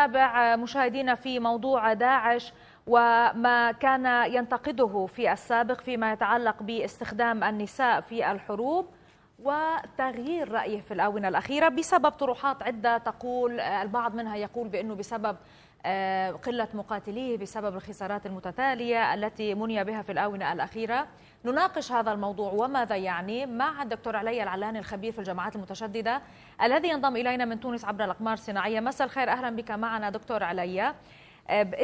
نتابع مشاهدينا في موضوع داعش وما كان ينتقده في السابق فيما يتعلق باستخدام النساء في الحروب وتغيير رأيه في الآونة الأخيرة بسبب طروحات عدة تقول البعض منها يقول بأنه بسبب آه، قلة مقاتليه بسبب الخسارات المتتالية التي مني بها في الآونة الأخيرة نناقش هذا الموضوع وماذا يعني مع الدكتور علي العلاني الخبير في الجماعات المتشددة الذي ينضم إلينا من تونس عبر الأقمار الصناعية مساء الخير أهلا بك معنا دكتور علي آه،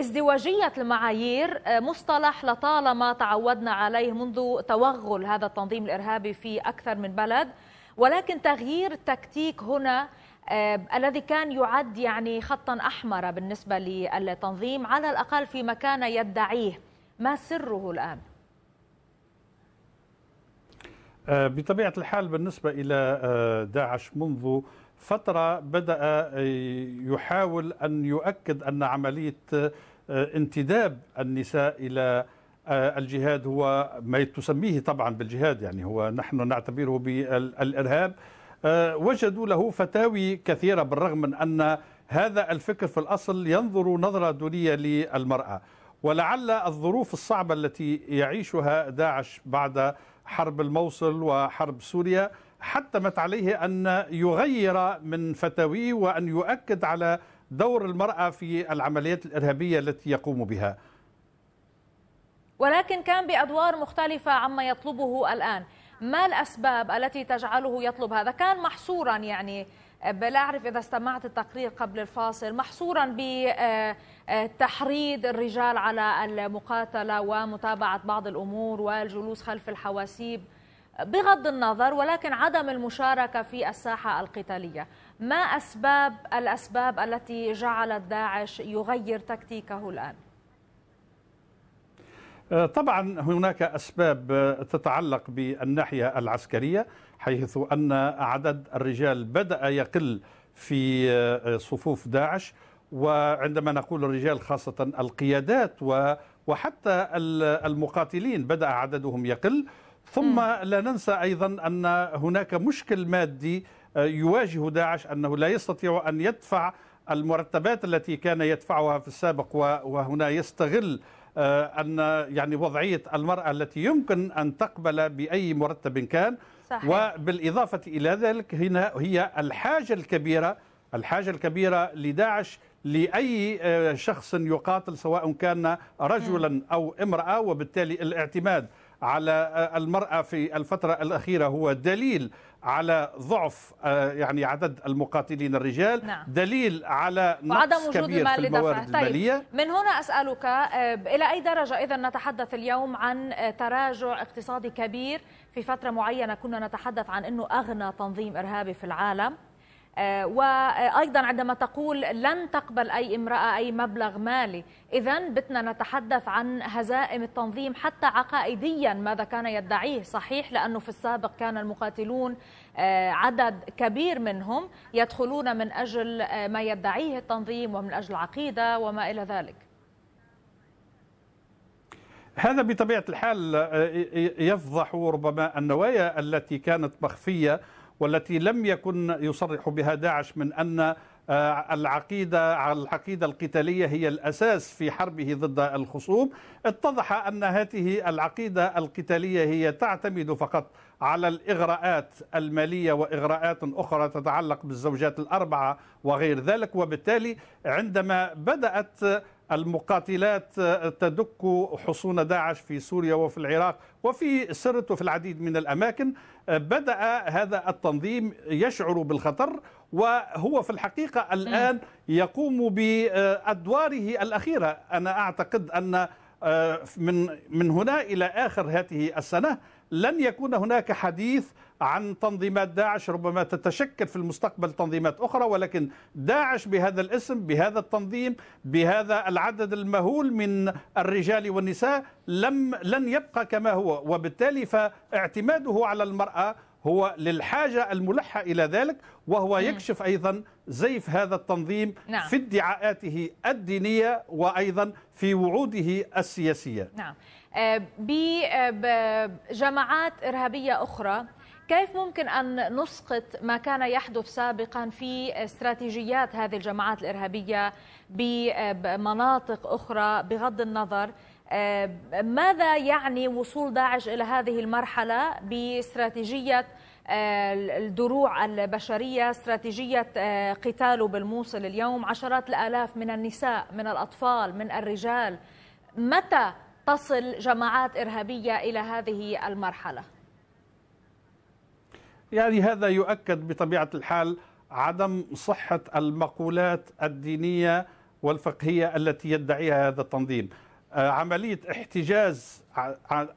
ازدواجية المعايير آه، مصطلح لطالما تعودنا عليه منذ توغل هذا التنظيم الإرهابي في أكثر من بلد ولكن تغيير التكتيك هنا آه، الذي كان يعد يعني خطا احمر بالنسبه للتنظيم على الاقل فيما كان يدعيه ما سره الان آه، بطبيعه الحال بالنسبه الى آه، داعش منذ فتره بدا يحاول ان يؤكد ان عمليه انتداب النساء الى الجهاد هو ما تسميه طبعا بالجهاد يعني هو نحن نعتبره بالارهاب آه، وجدوا له فتاوي كثيرة بالرغم من أن هذا الفكر في الأصل ينظر نظرة دونية للمرأة ولعل الظروف الصعبة التي يعيشها داعش بعد حرب الموصل وحرب سوريا حتمت عليه أن يغير من فتاويه وأن يؤكد على دور المرأة في العمليات الإرهابية التي يقوم بها ولكن كان بأدوار مختلفة عما يطلبه الآن ما الأسباب التي تجعله يطلب هذا كان محصورا يعني بلا آه، أعرف إذا استمعت التقرير قبل الفاصل محصورا بتحريض آه، آه، الرجال على المقاتلة ومتابعة بعض الأمور والجلوس خلف الحواسيب بغض النظر ولكن عدم المشاركة في الساحة القتالية ما أسباب الأسباب التي جعلت داعش يغير تكتيكه الآن؟ آه، طبعا هناك أسباب آه، تتعلق بالناحية العسكرية حيث أن عدد الرجال بدأ يقل في آه، صفوف داعش وعندما نقول الرجال خاصة القيادات وحتى المقاتلين بدأ عددهم يقل ثم لا ننسى أيضا أن هناك مشكل مادي يواجه داعش أنه لا يستطيع أن يدفع المرتبات التي كان يدفعها في السابق وهنا يستغل آه، ان يعني وضعيه المراه التي يمكن ان تقبل باي مرتب كان صحيح. وبالاضافه الى ذلك هنا هي الحاجه الكبيره الحاجه الكبيره لداعش لاي آه، شخص يقاتل سواء كان رجلا او امراه وبالتالي الاعتماد على آه، المرأة في الفترة الأخيرة هو دليل على ضعف آه، يعني عدد المقاتلين الرجال نعم. دليل على نقص كبير في الموارد طيب. المالية من هنا أسألك آه، إلى أي درجة إذا نتحدث اليوم عن تراجع اقتصادي كبير في فترة معينة كنا نتحدث عن أنه أغنى تنظيم إرهابي في العالم آه، وايضا عندما تقول لن تقبل اي امراه اي مبلغ مالي اذا بتنا نتحدث عن هزائم التنظيم حتى عقائديا ماذا كان يدعيه صحيح لانه في السابق كان المقاتلون آه، عدد كبير منهم يدخلون من اجل آه، ما يدعيه التنظيم ومن اجل عقيده وما الى ذلك هذا بطبيعه الحال يفضح ربما النوايا التي كانت مخفيه والتي لم يكن يصرح بها داعش من أن آه، العقيدة العقيدة القتالية هي الأساس في حربه ضد الخصوم اتضح أن هذه العقيدة القتالية هي تعتمد فقط على الإغراءات المالية وإغراءات أخرى تتعلق بالزوجات الأربعة وغير ذلك وبالتالي عندما بدأت المقاتلات تدك حصون داعش في سوريا وفي العراق وفي سرت وفي العديد من الأماكن بدأ هذا التنظيم يشعر بالخطر وهو في الحقيقة الآن يقوم بأدواره الأخيرة أنا أعتقد أن آه، من من هنا إلى آخر هذه السنة لن يكون هناك حديث عن تنظيمات داعش ربما تتشكل في المستقبل تنظيمات أخرى ولكن داعش بهذا الاسم بهذا التنظيم بهذا العدد المهول من الرجال والنساء لم لن يبقى كما هو وبالتالي فاعتماده على المرأة هو للحاجة الملحة إلى ذلك وهو يكشف أيضا زيف هذا التنظيم نعم. في ادعاءاته الدينية وأيضا في وعوده السياسية نعم آه، بجماعات إرهابية أخرى كيف ممكن أن نسقط ما كان يحدث سابقا في استراتيجيات هذه الجماعات الإرهابية بمناطق أخرى بغض النظر آه، ماذا يعني وصول داعش إلى هذه المرحلة باستراتيجية آه، الدروع البشرية استراتيجية قتاله بالموصل اليوم عشرات الآلاف من النساء من الأطفال من الرجال متى تصل جماعات إرهابية إلى هذه المرحلة يعني هذا يؤكد بطبيعة الحال عدم صحة المقولات الدينية والفقهية التي يدعيها هذا التنظيم آه، عملية احتجاز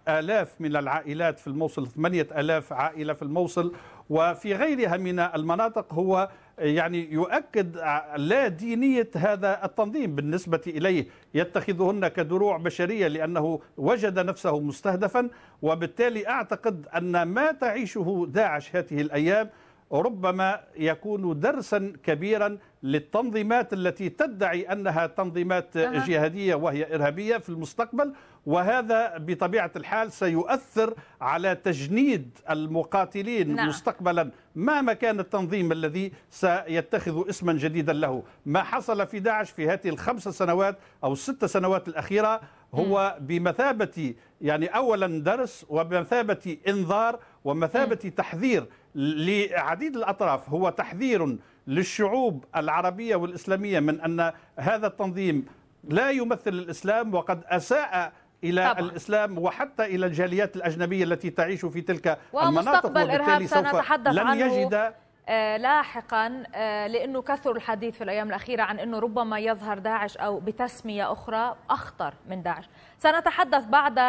آلاف من العائلات في الموصل 8000 عائلة في الموصل وفي غيرها من المناطق هو يعني يؤكد لا دينية هذا التنظيم بالنسبة إليه يتخذهن كدروع بشرية لأنه وجد نفسه مستهدفا وبالتالي أعتقد أن ما تعيشه داعش هذه الأيام ربما يكون درسا كبيرا للتنظيمات التي تدعي أنها تنظيمات أه. جهادية وهي إرهابية في المستقبل وهذا بطبيعة الحال سيؤثر على تجنيد المقاتلين نعم. مستقبلا مهما كان التنظيم الذي سيتخذ اسما جديدا له ما حصل في داعش في هذه الخمس سنوات أو الست سنوات الأخيرة هو بمثابة يعني أولا درس وبمثابة إنذار ومثابة تحذير لعديد الأطراف هو تحذير للشعوب العربية والإسلامية من أن هذا التنظيم لا يمثل الإسلام وقد أساء الى طبعا. الاسلام وحتى الى الجاليات الاجنبيه التي تعيش في تلك المناطق ومستقبل إرهاب سنتحدث لن عنه يجد آه، لاحقا آه، لانه كثر الحديث في الايام الاخيره عن انه ربما يظهر داعش او بتسميه اخرى اخطر من داعش. سنتحدث بعد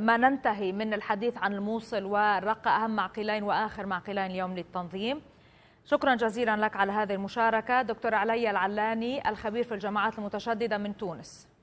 ما ننتهي من الحديث عن الموصل والرقه اهم معقلين واخر معقلين اليوم للتنظيم. شكرا جزيلا لك على هذه المشاركه دكتور علي العلاني الخبير في الجماعات المتشدده من تونس.